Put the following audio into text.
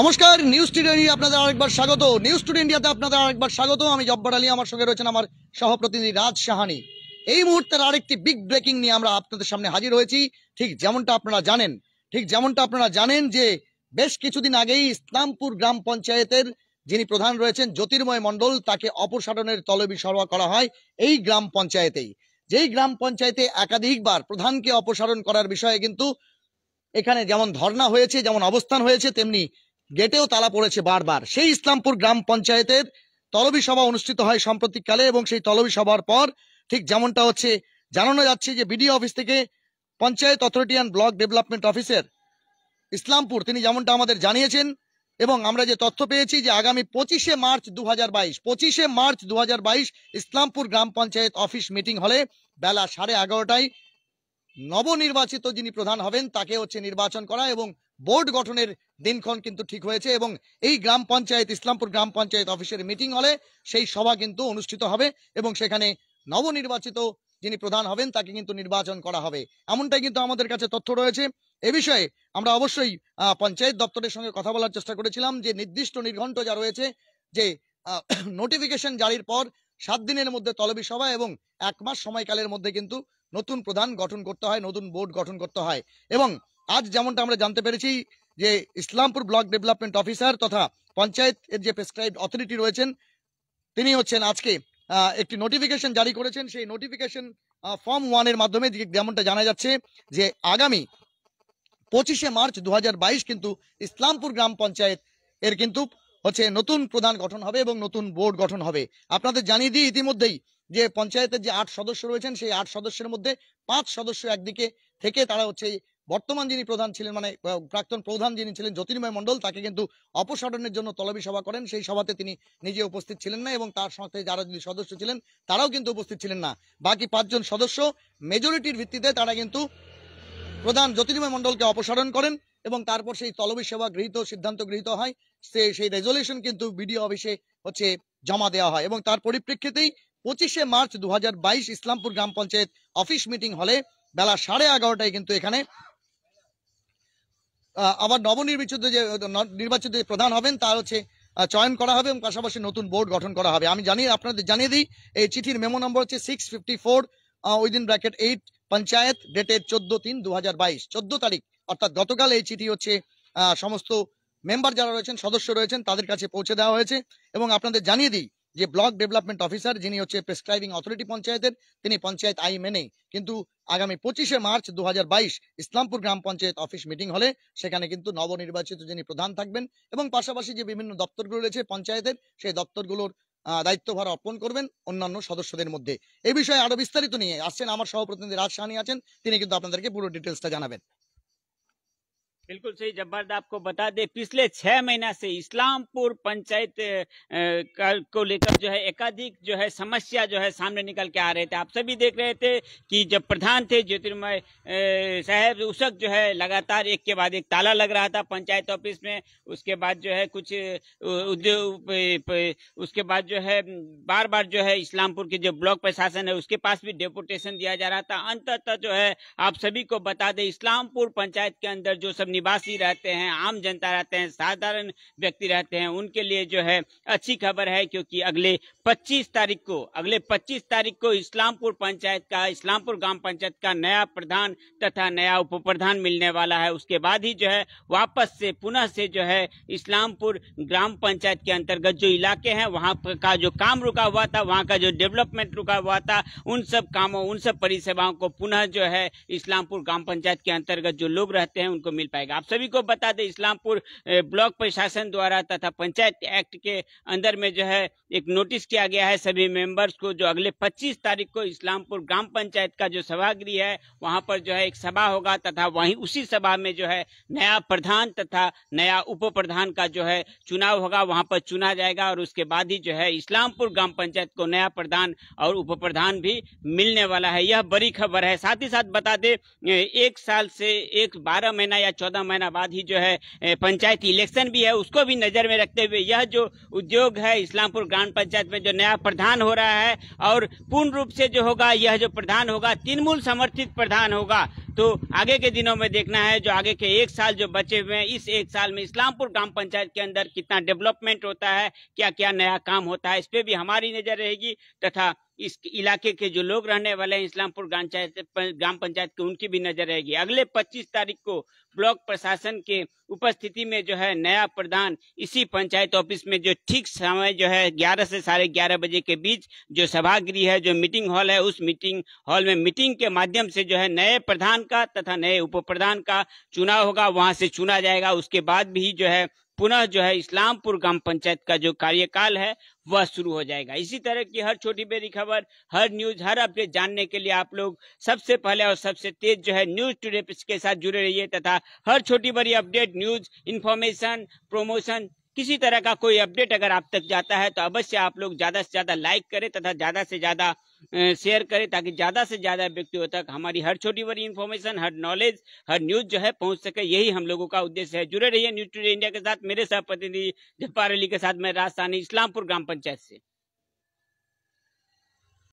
নমস্কার news today India আপনাদের আরেকবার স্বাগত নিউজ টুডে ইন্ডিয়াতে আপনাদের আরেকবার স্বাগত আমি জব্বার আলী আমার সঙ্গে রয়েছেন আমার সহপ্রতিনিধি রাজ সাহানি এই মুহূর্তের আরেকটি বিগ ব্রেকিং নিয়ে আমরা আপনাদের সামনে হাজির হয়েছি ঠিক যেমনটা আপনারা জানেন ঠিক যেমনটা আপনারা জানেন যে বেশ কিছুদিন আগেই ইসলামপুর গ্রাম পঞ্চায়েতের যিনি প্রধান রয়েছেন জ্যোতির্ময় মণ্ডল তাকে অপসারণের তলবি সরবরাহ করা হয় এই গ্রাম পঞ্চায়েতেই যেই গ্রাম পঞ্চায়েতে একাধিকবার প্রধানকে অপসারণ করার বিষয়ে কিন্তু এখানে যেমন ধর্ণা হয়েছে যেমন অবস্থান হয়েছে তেমনি গেটেও তালা পড়েছে বারবার সেই ইসলামপুর গ্রাম পঞ্চায়েতের তলবি সভা অনুষ্ঠিত হয় সাম্প্রতিককালে এবং সেই তলবি সভার পর ঠিক যেমনটা হচ্ছে জানানো যাচ্ছে যে বিডিও অফিস থেকে panchayat authority and block development অফিসের ইসলামপুর তিনি যেমনটা আমাদের জানিয়েছেন এবং আমরা যে তথ্য পেয়েছি যে আগামী পঁচিশে মার্চ দু হাজার বাইশ পঁচিশে মার্চ দু হাজার বাইশ ইসলামপুর গ্রাম পঞ্চায়েত অফিস মিটিং হলে বেলা সাড়ে এগারোটায় নবনির্বাচিত যিনি প্রধান হবেন তাকে হচ্ছে নির্বাচন করা এবং বোর্ড গঠনের দিনক্ষণ কিন্তু ঠিক হয়েছে এবং এই গ্রাম পঞ্চায়েত ইসলামপুর গ্রাম পঞ্চায়েত অফিসের মিটিং হলে সেই সভা কিন্তু অনুষ্ঠিত হবে এবং সেখানে নবনির্বাচিত যিনি প্রধান হবেন তাকে কিন্তু নির্বাচন করা হবে এমনটাই কিন্তু আমাদের কাছে তথ্য রয়েছে এ বিষয়ে আমরা অবশ্যই পঞ্চায়েত দপ্তরের সঙ্গে কথা বলার চেষ্টা করেছিলাম যে নির্দিষ্ট নির্ঘণ্ট যা রয়েছে যে নোটিফিকেশন জারির পর সাত দিনের মধ্যে তলবি সভা এবং এক মাস সময়কালের মধ্যে কিন্তু নতুন প্রধান গঠন করতে হয় নতুন বোর্ড গঠন করতে হয় এবং আজ যেমনটা আমরা জানতে পেরেছি যে ইসলামপুর ব্লক ডেভেলপমেন্ট অফিসার তথা পঞ্চায়েত এর যে প্রেসক্রাইব অথরিটি রয়েছেন তিনি হচ্ছেন আজকে একটি নোটিফিকেশন জারি করেছেন সেই নোটিফিকেশন ফর্ম ওয়ানের মাধ্যমে যেমনটা জানা যাচ্ছে যে আগামী পঁচিশে মার্চ দু কিন্তু ইসলামপুর গ্রাম পঞ্চায়েত এর কিন্তু হচ্ছে নতুন প্রধান গঠন হবে এবং নতুন বোর্ড গঠন হবে আপনাদের জানিয়ে দিই ইতিমধ্যেই যে পঞ্চায়েতের যে আট সদস্য রয়েছেন সেই আট সদস্যের মধ্যে পাঁচ সদস্য একদিকে থেকে তারা হচ্ছে বর্তমান যিনি প্রধান ছিলেন মানে প্রাক্তন প্রধান যিনি ছিলেন জ্যোতির্ময় মণ্ডল তাকে কিন্তু অপসারণের জন্য তলবি সভা করেন সেই সভাতে তিনি নিজে উপস্থিত ছিলেন না এবং তার সাথে যারা যিনি সদস্য ছিলেন তারাও কিন্তু উপস্থিত ছিলেন না বাকি পাঁচজন সদস্য মেজরিটির ভিত্তিতে তারা কিন্তু প্রধান জ্যোতির্ময় মণ্ডলকে অপসারণ করেন এবং তারপর সেই তলবি সেবা গৃহীত সিদ্ধান্ত গৃহীত হয় সে সেই রেজলিউশন কিন্তু বিডিও অফিসে হচ্ছে জমা দেওয়া হয় এবং তার পরিপ্রেক্ষিতেই পঁচিশে মার্চ দু ইসলামপুর গ্রাম পঞ্চায়েত অফিস মিটিং হলে বেলা সাড়ে এগারোটায় কিন্তু এখানে আবার নবনির্বাচিত যে নির্বাচিত যে প্রধান হবেন তার হচ্ছে চয়ন করা হবে এবং পাশাপাশি নতুন বোর্ড গঠন করা হবে আমি জানি আপনাদের জানিয়ে দিই এই চিঠির মেমো নম্বর হচ্ছে six fifty four within bracket eight panchayat ডেটের চোদ্দ তিন দু হাজার বাইশ চোদ্দ তারিখ অর্থাৎ গতকাল এই চিঠি হচ্ছে সমস্ত মেম্বার যারা রয়েছেন সদস্য রয়েছেন তাদের কাছে পৌঁছে দেওয়া হয়েছে এবং আপনাদের জানিয়ে দিই যে ব্লক ডেভেলপমেন্ট অফিসার যিনি হচ্ছে প্রেসক্রাইবিং অথরিটি পঞ্চায়েতের তিনি পঞ্চায়েত আই মেনে কিন্তু আগামী পঁচিশে মার্চ দু ইসলামপুর গ্রাম পঞ্চায়েত অফিস মিটিং হলে সেখানে কিন্তু নবনির্বাচিত যিনি প্রধান থাকবেন এবং পাশাপাশি যে বিভিন্ন দপ্তরগুলো রয়েছে পঞ্চায়েতের সেই দপ্তরগুলোর দায়িত্বভার অর্পণ করবেন অন্যান্য সদস্যদের মধ্যে এই বিষয়ে আরো বিস্তারিত নিয়ে আসছেন আমার সহপ্রতিনিধি রাজ সাহানি আছেন তিনি কিন্তু আপনাদেরকে পুরো ডিটেলসটা জানাবেন बिल्कुल सही जब्बार आपको बता दे पिछले छह महीना से इस्लामपुर पंचायत को लेकर जो है एकाधिक जो है समस्या जो है सामने निकल के आ रहे थे आप सभी देख रहे थे कि जब प्रधान थे ज्योतिर्मय साहब उस वक्त जो है लगातार एक के बाद एक ताला लग रहा था पंचायत ऑफिस में उसके बाद जो है कुछ उद्योग उसके बाद जो है बार बार जो है इस्लामपुर के जो ब्लॉक प्रशासन है उसके पास भी डेपुटेशन दिया जा रहा था अंततः जो है आप सभी को बता दे इस्लामपुर पंचायत के अंदर जो सब निवासी रहते हैं आम जनता रहते हैं साधारण व्यक्ति रहते हैं उनके लिए जो है अच्छी खबर है क्योंकि अगले 25 तारीख को अगले 25 तारीख को इस्लामपुर पंचायत का इस्लामपुर ग्राम पंचायत का नया प्रधान तथा नया उप मिलने वाला है उसके बाद ही जो है वापस से पुनः से जो है इस्लामपुर ग्राम पंचायत के अंतर्गत जो इलाके हैं वहाँ का जो काम रुका हुआ था वहाँ का जो डेवलपमेंट रुका हुआ था उन सब कामों उन सब परिसेवाओं को पुनः जो है इस्लामपुर ग्राम पंचायत के अंतर्गत जो लोग रहते हैं उनको मिल पाए जाएगा आप सभी को बता दें इस्लामपुर ब्लॉक प्रशासन द्वारा तथा पंचायत एक्ट के अंदर में जो है एक नोटिस किया गया है सभी मेंबर्स को जो अगले 25 तारीख को इस्लामपुर ग्राम पंचायत का जो सभागृह है वहां पर जो है एक सभा होगा तथा वहीं उसी सभा में जो है नया प्रधान तथा नया उप प्रधान का जो है चुनाव होगा वहां पर चुना जाएगा और उसके बाद ही जो है इस्लामपुर ग्राम पंचायत को नया प्रधान और उप प्रधान भी मिलने वाला है यह बड़ी खबर है साथ ही साथ बता दे एक साल से एक बारह महीना या चौदह महीना बाद ही जो है पंचायत इलेक्शन भी है उसको भी नजर में रखते हुए यह जो उद्योग है इस्लामपुर ग्राम पंचायत में जो नया प्रधान हो रहा है और पूर्ण रूप से जो होगा यह जो प्रधान होगा तृणमूल समर्थित प्रधान होगा तो आगे के दिनों में देखना है जो आगे के एक साल जो बचे हुए हैं इस एक साल में इस्लामपुर ग्राम पंचायत के अंदर कितना डेवलपमेंट होता है क्या क्या नया काम होता है इस पर भी हमारी नजर रहेगी तथा इस इलाके के जो लोग रहने वाले हैं इस्लामपुर ग्राम पंचायत ग्राम पंचायत की उनकी भी नजर रहेगी अगले 25 तारीख को ब्लॉक प्रशासन के उपस्थिति में जो है नया प्रधान इसी पंचायत ऑफिस में जो ठीक समय जो है 11 से साढ़े ग्यारह बजे के बीच जो सभागृह है जो मीटिंग हॉल है उस मीटिंग हॉल में मीटिंग के माध्यम से जो है नए प्रधान का तथा नए उप प्रधान का चुनाव होगा वहां से चुना जाएगा उसके बाद भी जो है पुनः जो है इस्लामपुर ग्राम पंचायत का जो कार्यकाल है वह शुरू हो जाएगा इसी तरह की हर छोटी बड़ी खबर हर न्यूज हर अपडेट जानने के लिए आप लोग सबसे पहले और सबसे तेज जो है न्यूज टूडे के साथ जुड़े रहिए तथा हर छोटी बड़ी अपडेट न्यूज इन्फॉर्मेशन प्रोमोशन किसी तरह का कोई अपडेट अगर आप तक जाता है तो अवश्य आप लोग ज्यादा से ज्यादा लाइक करें तथा ज्यादा से ज्यादा शेयर करें ताकि ज़्यादा से ज़्यादा व्यक्तियों तक हमारी हर छोटी बड़ी इन्फॉर्मेशन हर नॉलेज हर न्यूज़ जो है पहुँच सके यही हम लोगों का उद्देश्य है जुड़े रहिए न्यूज़ टूडे इंडिया के साथ मेरे सह प्रतिनिधि अली के साथ मैं राजधानी इस्लामपुर ग्राम पंचायत से